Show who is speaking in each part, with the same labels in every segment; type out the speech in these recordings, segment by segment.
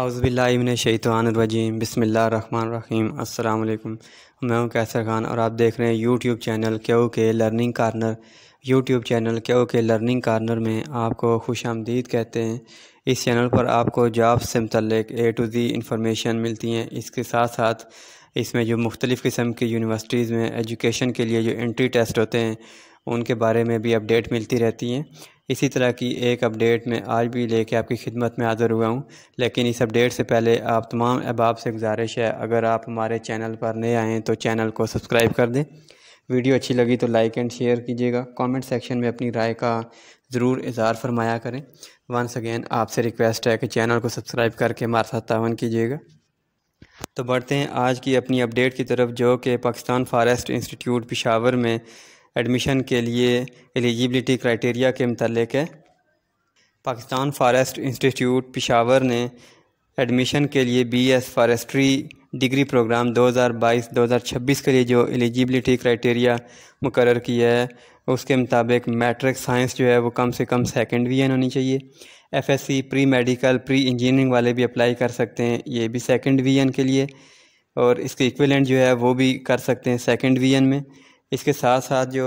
Speaker 1: अज़बिल्लाशैतवानरजीम बसमीम अल्लाम मैं हूं कैसर खान और आप देख रहे हैं YouTube channel O K learning corner YouTube channel O K learning corner में आपको खुश आमदीद कहते हैं इस चैनल पर आपको जॉब से मतलब ए टू ज़ी इन्फॉर्मेशन मिलती हैं इसके साथ साथ इसमें जो मुख्तलिफ़ किस्म की यूनिवर्सिटीज़ में एजुकेशन के लिए जो एंट्री टेस्ट होते हैं उनके बारे में भी अपडेट मिलती रहती हैं इसी तरह की एक अपडेट मैं आज भी लेके आपकी खिदमत में हाज़िर हुआ हूँ लेकिन इस अपडेट से पहले आप तमाम अहबाब से गुजारिश है अगर आप हमारे चैनल पर नए आएँ तो चैनल को सब्सक्राइब कर दें वीडियो अच्छी लगी तो लाइक एंड शेयर कीजिएगा कमेंट सेक्शन में अपनी राय का ज़रूर इजहार फरमाया करें वंस अगेन आपसे रिक्वेस्ट है कि चैनल को सब्सक्राइब करके हमारे साथ तावन कीजिएगा तो बढ़ते हैं आज की अपनी अपडेट की तरफ जो कि पाकिस्तान फॉरेस्ट इंस्टीट्यूट पिशावर में एडमिशन के लिए एलिजिबिलिटी क्राइटेरिया के मतलब है पाकिस्तान फॉरेस्ट इंस्टीट्यूट पिशावर ने एडमिशन के लिए B S forestry degree programme 2022-2026 के लिए जो एलिजिबिलिटी क्राइटेरिया मुकर किया है उसके मुताबिक मैट्रिक साइंस जो है वो कम से कम सेकेंड वी एन होनी चाहिए F S C pre medical pre engineering वाले भी अप्लाई कर सकते हैं ये भी सेकेंड वी एन के लिए और इसके इक्वलेंट जो है वो भी कर सकते हैं सेकेंड वी एन में इसके साथ साथ जो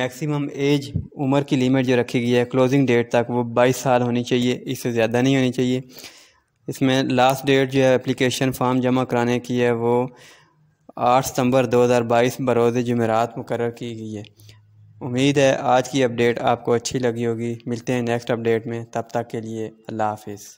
Speaker 1: मैक्सिमम एज उम्र की लिमिट जो रखी गई है क्लोजिंग डेट तक वो 22 साल होनी चाहिए इससे ज़्यादा नहीं होनी चाहिए इसमें लास्ट डेट जो है एप्लीकेशन फॉर्म जमा कराने की है वो 8 सितंबर 2022 बरोज़ जमेरात मुकर की गई है उम्मीद है आज की अपडेट आपको अच्छी लगी होगी मिलते हैं नेक्स्ट अपडेट में तब तक के लिए अल्लाह हाफिज़